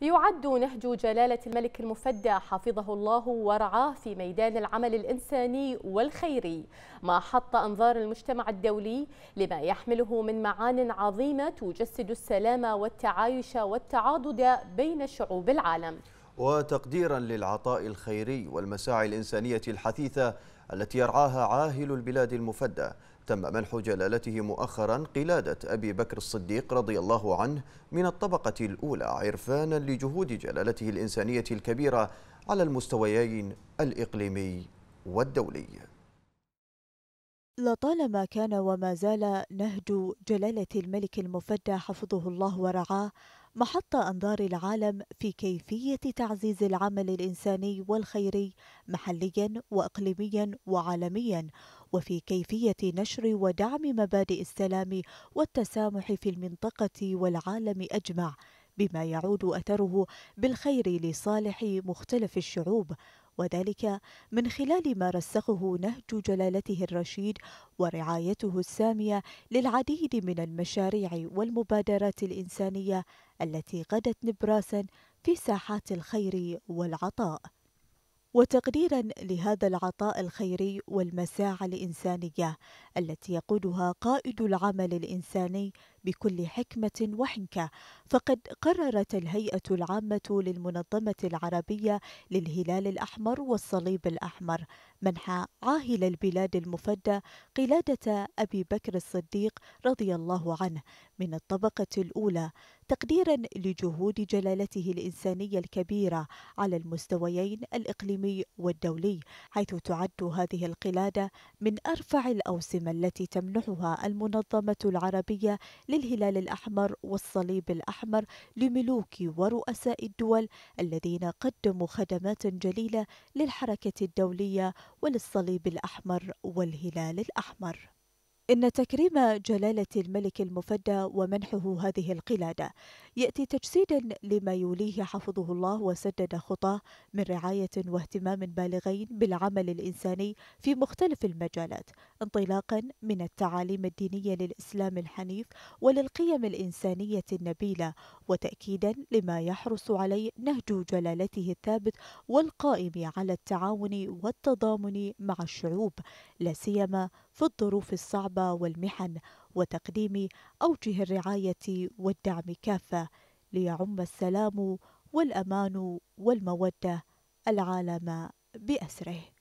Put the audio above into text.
يعد نهج جلالة الملك المفدى حفظه الله ورعاه في ميدان العمل الإنساني والخيري ما حط أنظار المجتمع الدولي لما يحمله من معان عظيمة تجسد السلام والتعايش والتعاضد بين شعوب العالم وتقديرا للعطاء الخيري والمساعي الإنسانية الحثيثة التي يرعاها عاهل البلاد المفدى تم منح جلالته مؤخرا قلادة أبي بكر الصديق رضي الله عنه من الطبقة الأولى عرفانا لجهود جلالته الإنسانية الكبيرة على المستويين الإقليمي والدولي لطالما كان وما زال نهج جلالة الملك المفدى حفظه الله ورعاه محط أنظار العالم في كيفية تعزيز العمل الإنساني والخيري محليا وإقليميا وعالميا وفي كيفية نشر ودعم مبادئ السلام والتسامح في المنطقة والعالم أجمع بما يعود أثره بالخير لصالح مختلف الشعوب وذلك من خلال ما رسخه نهج جلالته الرشيد ورعايته الساميه للعديد من المشاريع والمبادرات الانسانيه التي غدت نبراسا في ساحات الخير والعطاء وتقديرا لهذا العطاء الخيري والمساعي الإنسانية التي يقودها قائد العمل الإنساني بكل حكمة وحنكة فقد قررت الهيئة العامة للمنظمة العربية للهلال الأحمر والصليب الأحمر منح عاهل البلاد المفدى قلادة أبي بكر الصديق رضي الله عنه من الطبقة الأولى تقديرا لجهود جلالته الإنسانية الكبيرة على المستويين الإقليمي والدولي حيث تعد هذه القلادة من أرفع الأوسمة التي تمنحها المنظمة العربية للهلال الأحمر والصليب الأحمر لملوك ورؤساء الدول الذين قدموا خدمات جليلة للحركة الدولية وللصليب الأحمر والهلال الأحمر إن تكريم جلالة الملك المفدى ومنحه هذه القلادة يأتي تجسيدا لما يوليه حفظه الله وسدد خطاه من رعاية واهتمام بالغين بالعمل الإنساني في مختلف المجالات انطلاقا من التعاليم الدينية للإسلام الحنيف وللقيم الإنسانية النبيلة وتأكيدا لما يحرص عليه نهج جلالته الثابت والقائم على التعاون والتضامن مع الشعوب لا سيما في الظروف الصعبة والمحن وتقديم أوجه الرعاية والدعم كافة ليعم السلام والأمان والمودة العالم بأسره